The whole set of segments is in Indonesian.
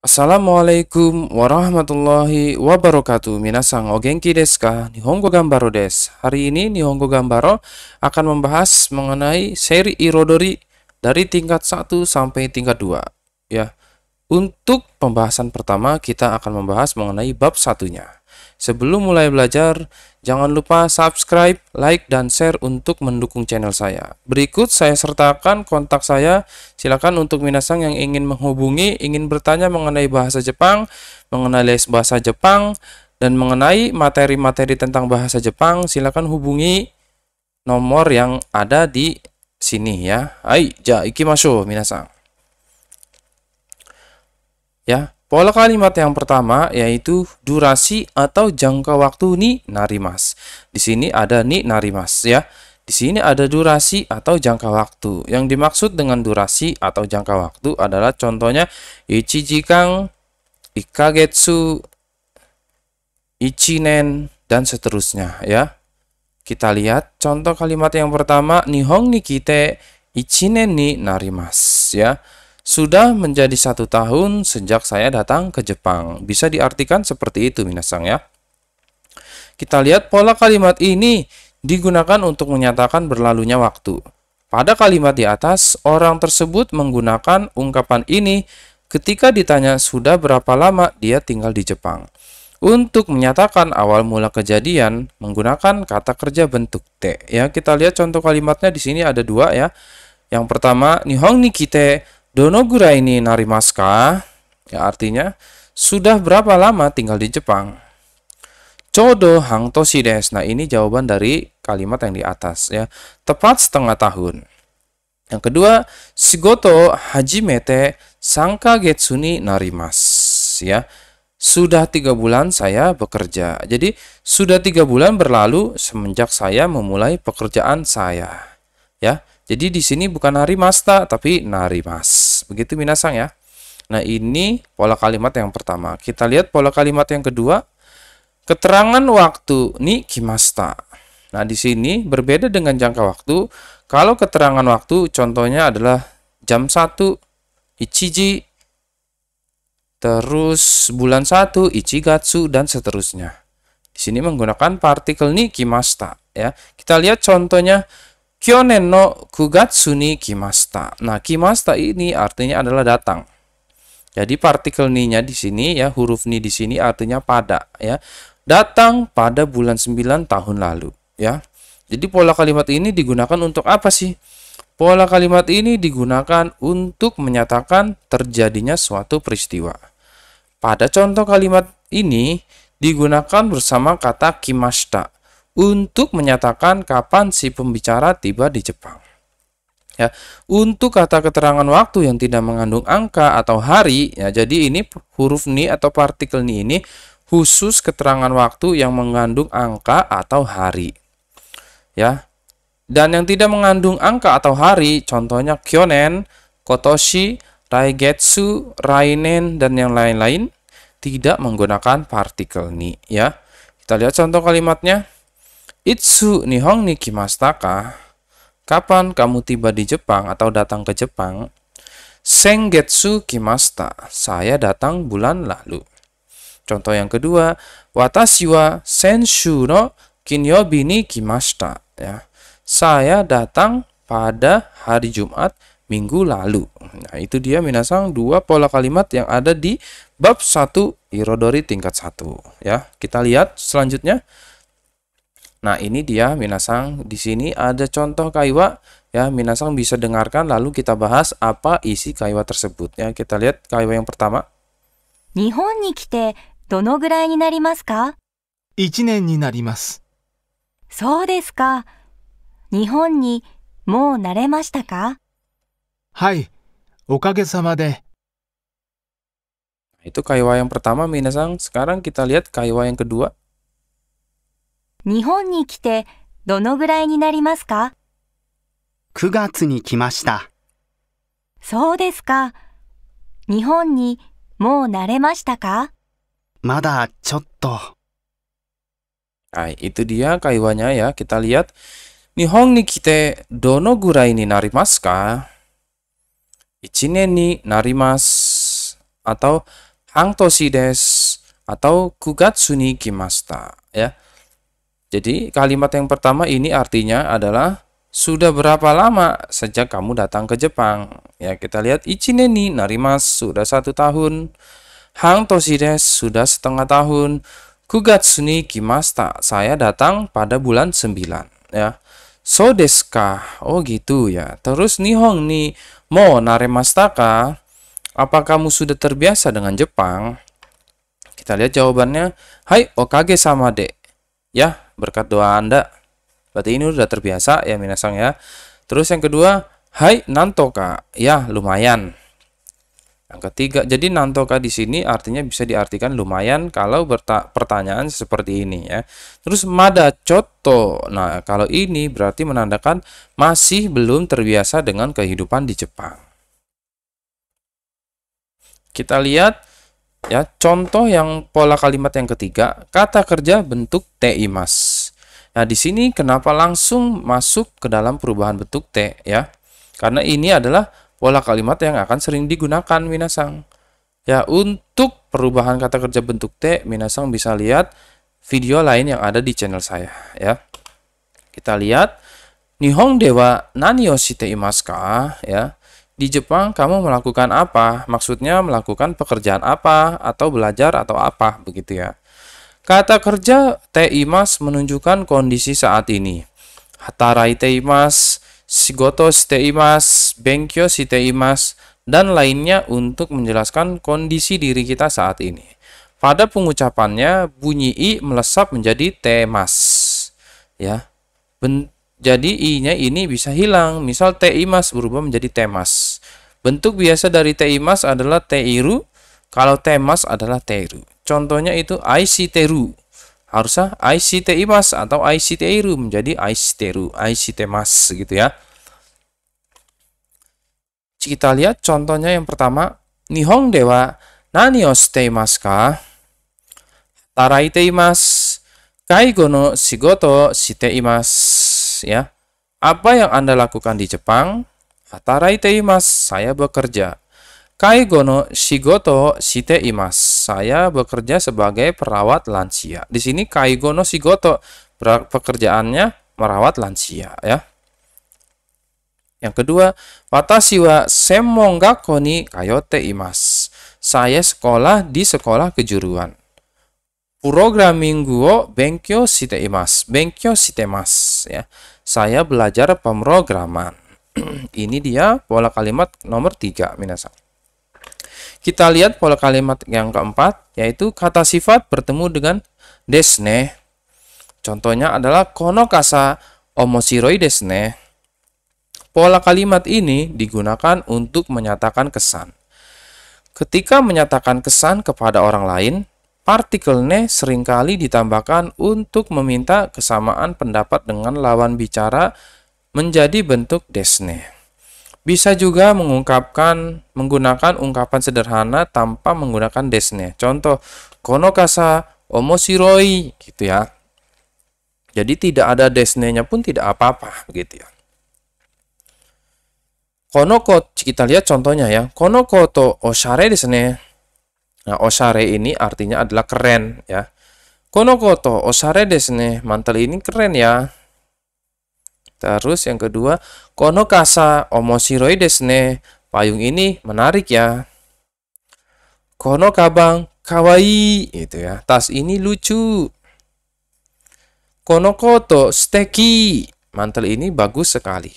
Assalamualaikum warahmatullahi wabarakatuh Minasang o genki desu ka? Nihongo Gambaro des Hari ini Nihongo Gambaro akan membahas mengenai seri irodori dari tingkat 1 sampai tingkat 2 ya. Untuk pembahasan pertama kita akan membahas mengenai bab satunya Sebelum mulai belajar, jangan lupa subscribe, like, dan share untuk mendukung channel saya. Berikut saya sertakan kontak saya. Silakan untuk minasang yang ingin menghubungi, ingin bertanya mengenai bahasa Jepang, mengenai les bahasa Jepang, dan mengenai materi-materi tentang bahasa Jepang, silakan hubungi nomor yang ada di sini ya. Hai, ja masuk minasang. Ya. Pola kalimat yang pertama yaitu durasi atau jangka waktu ni narimas. Di sini ada ni narimas ya. Di sini ada durasi atau jangka waktu. Yang dimaksud dengan durasi atau jangka waktu adalah contohnya ichi jikang, ikagetsu, ichinen dan seterusnya ya. Kita lihat contoh kalimat yang pertama nihong ni kite ichinen ni narimas ya. Sudah menjadi satu tahun sejak saya datang ke Jepang. Bisa diartikan seperti itu, Minasang ya. Kita lihat pola kalimat ini digunakan untuk menyatakan berlalunya waktu. Pada kalimat di atas, orang tersebut menggunakan ungkapan ini ketika ditanya sudah berapa lama dia tinggal di Jepang. Untuk menyatakan awal mula kejadian menggunakan kata kerja bentuk T. Ya, kita lihat contoh kalimatnya di sini ada dua ya. Yang pertama, Nihong ni kite Donogura ini narimaska, ya artinya sudah berapa lama tinggal di Jepang? Codo hangtoshi des. Nah, ini jawaban dari kalimat yang di atas ya. Tepat setengah tahun. Yang kedua, shigoto hajimete sangka getsuni narimas ya. Sudah tiga bulan saya bekerja. Jadi, sudah tiga bulan berlalu semenjak saya memulai pekerjaan saya. Ya, jadi di sini bukan masta tapi nari mas Begitu minasang ya. Nah, ini pola kalimat yang pertama. Kita lihat pola kalimat yang kedua. Keterangan waktu ni kimasta. Nah, di sini berbeda dengan jangka waktu. Kalau keterangan waktu contohnya adalah jam 1 ichiji terus bulan 1 ichigatsu dan seterusnya. Di sini menggunakan partikel ni kimasta ya. Kita lihat contohnya Kyonen no kugatsu ni kimasta. Nah, kimasta ini artinya adalah datang. Jadi partikel ni-nya di sini ya, huruf ni di sini artinya pada ya. Datang pada bulan 9 tahun lalu ya. Jadi pola kalimat ini digunakan untuk apa sih? Pola kalimat ini digunakan untuk menyatakan terjadinya suatu peristiwa. Pada contoh kalimat ini digunakan bersama kata kimasta untuk menyatakan kapan si pembicara tiba di Jepang. Ya, untuk kata keterangan waktu yang tidak mengandung angka atau hari, ya, jadi ini huruf ni atau partikel ni ini khusus keterangan waktu yang mengandung angka atau hari. Ya. Dan yang tidak mengandung angka atau hari, contohnya kyonen, kotoshi, raigetsu, rainen dan yang lain-lain tidak menggunakan partikel ni, ya. Kita lihat contoh kalimatnya. Itsu Nihong ni kimastaka. Kapan kamu tiba di Jepang atau datang ke Jepang? Sengetsu kimasta. Saya datang bulan lalu. Contoh yang kedua, watashi wa senshu no kinyobi ni kimashita. Ya. Saya datang pada hari Jumat minggu lalu. Nah, itu dia minasang dua pola kalimat yang ada di bab satu Irodori tingkat satu. ya. Kita lihat selanjutnya. Nah, ini dia minasang. Di sini ada contoh kaiwa ya, minasang bisa dengarkan lalu kita bahas apa isi kaiwa tersebut ya. Kita lihat kaiwa yang pertama. Nihon ni kite dono gurai ni kaiwa yang pertama, Minasang. Sekarang kita lihat kaiwa yang kedua. 日本に来てどのぐらいになりますか ?9 月に来ました。そうですか。日本にもう慣れましたかまだちょっと。はい、itu dia kaiwanya ya. Kita lihat. Nihon ni kite dono gurai ni narimasu ka? Ichine ni narimasu atau hangtoshi desu atau kugatsu ni kimashita ya. Jadi kalimat yang pertama ini artinya adalah sudah berapa lama sejak kamu datang ke Jepang? Ya kita lihat Ichineni Narimas sudah satu tahun, Hang tosides sudah setengah tahun, Kugatsuni Kimasta saya datang pada bulan 9 ya. So deska, oh gitu ya. Terus Nihong ni mo naremasta ka? Apa kamu sudah terbiasa dengan Jepang? Kita lihat jawabannya. Hai okage sama dek. Ya, berkat doa Anda. Berarti ini udah terbiasa ya minasang ya. Terus yang kedua, hai nantoka. Ya, lumayan. Yang ketiga, jadi nantoka di sini artinya bisa diartikan lumayan kalau pertanyaan seperti ini ya. Terus mada coto. Nah, kalau ini berarti menandakan masih belum terbiasa dengan kehidupan di Jepang. Kita lihat Ya, contoh yang pola kalimat yang ketiga, kata kerja bentuk TI mas. Nah, di sini kenapa langsung masuk ke dalam perubahan bentuk T ya? Karena ini adalah pola kalimat yang akan sering digunakan minasang. Ya, untuk perubahan kata kerja bentuk T, minasang bisa lihat video lain yang ada di channel saya ya. Kita lihat Nihong dewa nani o shite Ya. Di Jepang, kamu melakukan apa? Maksudnya melakukan pekerjaan apa atau belajar atau apa begitu ya. Kata kerja teimas menunjukkan kondisi saat ini. Hatarai teimas, shigoto teimas, benkyo teimas dan lainnya untuk menjelaskan kondisi diri kita saat ini. Pada pengucapannya, bunyi i melesap menjadi temas. Ya. Jadi I-nya ini bisa hilang. Misal TI mas berubah menjadi temas. Bentuk biasa dari TI mas adalah ru Kalau temas adalah teru Contohnya itu teru Harusnya ICTI mas atau teru menjadi ICTRU, ICT mas gitu ya. Kita lihat contohnya yang pertama. Nihong dewa nani o ka? Taraite imasu. Kaigo no shigoto shite ya. Apa yang Anda lakukan di Jepang? Hatarai Teimas, saya bekerja. Kai Gono shigoto shite imas. Saya bekerja sebagai perawat lansia. Di sini Kai Gono shigoto pekerjaannya merawat lansia ya. Yang kedua, watashi wa semongakoni kayote imas. Saya sekolah di sekolah kejuruan ya. Saya belajar pemrograman. Ini dia pola kalimat nomor tiga, minasan. Kita lihat pola kalimat yang keempat, yaitu kata sifat bertemu dengan desne. Contohnya adalah konokasa omosiroi desne. Pola kalimat ini digunakan untuk menyatakan kesan. Ketika menyatakan kesan kepada orang lain, Partikelnya seringkali ditambahkan untuk meminta kesamaan pendapat dengan lawan bicara menjadi bentuk desne. Bisa juga mengungkapkan menggunakan ungkapan sederhana tanpa menggunakan desne. Contoh, konokasa kasa gitu ya. Jadi tidak ada desnenya pun tidak apa-apa gitu ya. Kono kita lihat contohnya ya. Kono koto oshare desne. Nah, osare ini artinya adalah keren ya. Konokoto, osare desu Mantel ini keren ya. Terus yang kedua, kono kasa omoshiroi desu Payung ini menarik ya. Kono kabang kawaii itu ya. Tas ini lucu. Kono koto steki. Mantel ini bagus sekali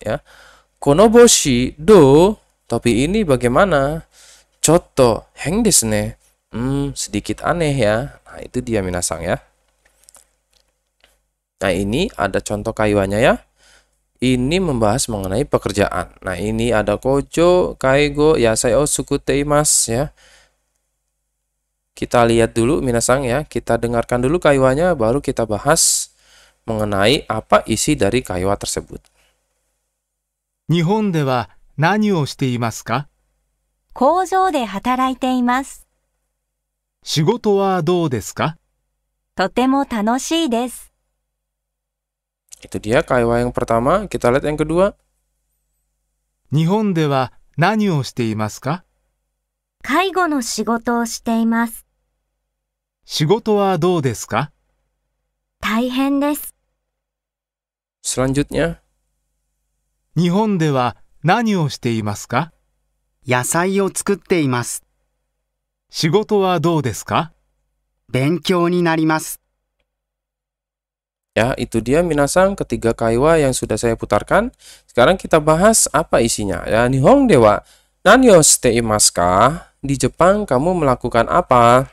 ya. Kono boshi do. Topi ini bagaimana? Coto, heng desne. Hmm, sedikit aneh ya. Nah, itu dia minasang ya. Nah, ini ada contoh kayuannya ya. Ini membahas mengenai pekerjaan. Nah, ini ada kojo, kaigo, ya saya o teimas ya. Kita lihat dulu minasang ya. Kita dengarkan dulu kayuannya baru kita bahas mengenai apa isi dari kaiwa tersebut. Nihon dewa nani o shite ka? 工場で働いています。仕事はどうですかとても楽しいです。Itu dia kaiwa yang pertama. Kita lihat yang kedua. 日本では何をしていますか介護の仕事をしています。仕事はどうですか大変です。Selanjutnya. 日本では何をしていますか野菜を作っています。仕事はどうですか勉強になります。Ya, itu dia minasan ketiga kaiwa yang sudah saya putarkan. Sekarang kita bahas apa isinya. Ya, Nihong Dewa, Nanyo Steimasu ka? Di Jepang kamu melakukan apa?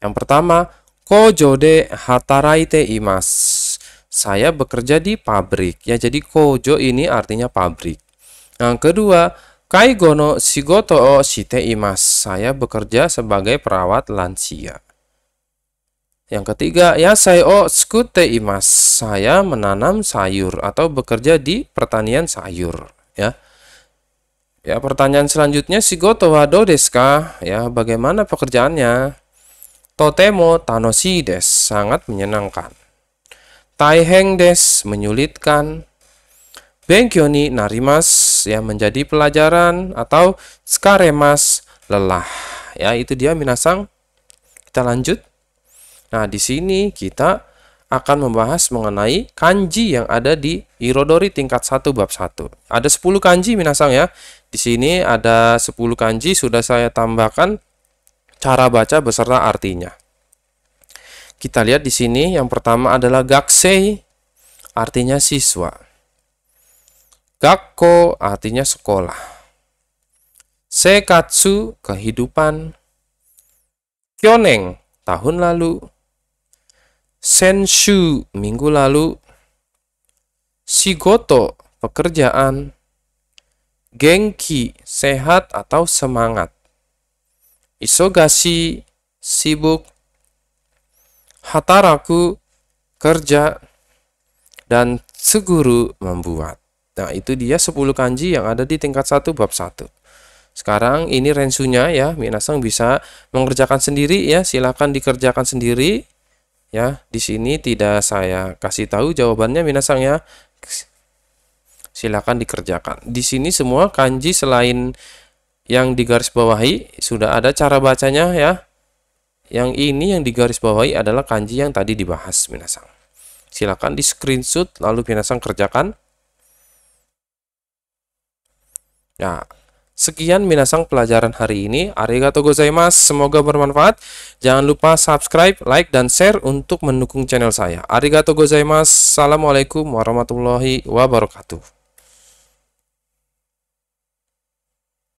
Yang pertama, Kojo de hataraite imas. Saya bekerja di pabrik. Ya, jadi kojo ini artinya pabrik. Yang kedua, Kaigo no shigoto o shite imas. Saya bekerja sebagai perawat lansia. Yang ketiga, ya saya o tsukute imas. Saya menanam sayur atau bekerja di pertanian sayur, ya. Ya, pertanyaan selanjutnya shigoto wa dou desu Ya, bagaimana pekerjaannya? Totemo tanoshi desu. Sangat menyenangkan. Taiheng desu, menyulitkan. Benkyō ni narimas ya menjadi pelajaran atau skaremas lelah. Ya, itu dia minasang. Kita lanjut. Nah, di sini kita akan membahas mengenai kanji yang ada di Irodori tingkat 1 bab 1. Ada 10 kanji minasang ya. Di sini ada 10 kanji sudah saya tambahkan cara baca beserta artinya. Kita lihat di sini yang pertama adalah gaksei artinya siswa. Gakko artinya sekolah. Sekatsu kehidupan. Kyoneng tahun lalu. Senshu minggu lalu. Shigoto pekerjaan. Genki sehat atau semangat. Isogashi sibuk. Hataraku kerja dan seguru membuat. Nah, itu dia 10 kanji yang ada di tingkat 1 bab 1. Sekarang ini rensunya ya, Minasang bisa mengerjakan sendiri ya, silakan dikerjakan sendiri. Ya, di sini tidak saya kasih tahu jawabannya Minasang ya. Silakan dikerjakan. Di sini semua kanji selain yang digaris bawahi sudah ada cara bacanya ya. Yang ini yang digaris bawahi adalah kanji yang tadi dibahas Minasang. Silakan di screenshot lalu Minasang kerjakan. Nah, sekian minasang pelajaran hari ini. Arigato gozaimasu. Semoga bermanfaat. Jangan lupa subscribe, like, dan share untuk mendukung channel saya. Arigato gozaimasu. Assalamualaikum warahmatullahi wabarakatuh.